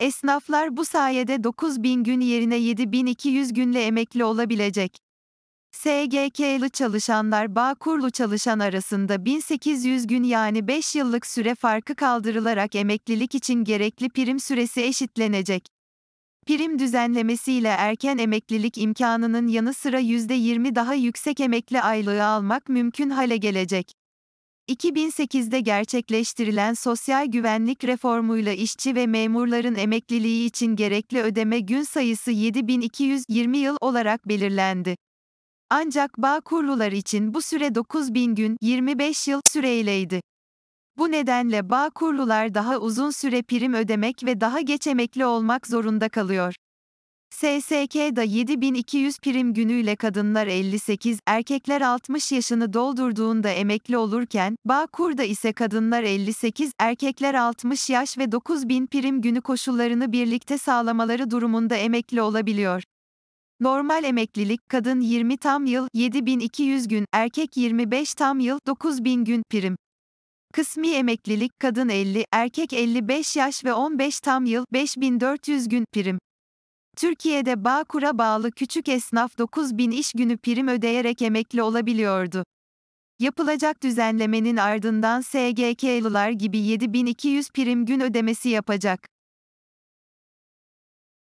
Esnaflar bu sayede 9000 gün yerine 7200 günle emekli olabilecek. SGK'lı çalışanlar Bağkurlu çalışan arasında 1800 gün yani 5 yıllık süre farkı kaldırılarak emeklilik için gerekli prim süresi eşitlenecek. Prim düzenlemesiyle erken emeklilik imkanının yanı sıra %20 daha yüksek emekli aylığı almak mümkün hale gelecek. 2008'de gerçekleştirilen sosyal güvenlik reformuyla işçi ve memurların emekliliği için gerekli ödeme gün sayısı 7220 yıl olarak belirlendi. Ancak bağ kurlular için bu süre 9000 gün 25 yıl süreyleydi. Bu nedenle bağ kurlular daha uzun süre prim ödemek ve daha geç emekli olmak zorunda kalıyor. SSK'da 7200 prim günüyle kadınlar 58, erkekler 60 yaşını doldurduğunda emekli olurken, Bağkur'da ise kadınlar 58, erkekler 60 yaş ve 9000 prim günü koşullarını birlikte sağlamaları durumunda emekli olabiliyor. Normal emeklilik kadın 20 tam yıl 7200 gün, erkek 25 tam yıl 9000 gün prim. Kısmi emeklilik kadın 50, erkek 55 yaş ve 15 tam yıl 5400 gün prim. Türkiye'de Bağkur'a bağlı küçük esnaf 9 bin iş günü prim ödeyerek emekli olabiliyordu. Yapılacak düzenlemenin ardından SGK'lılar gibi 7200 prim gün ödemesi yapacak.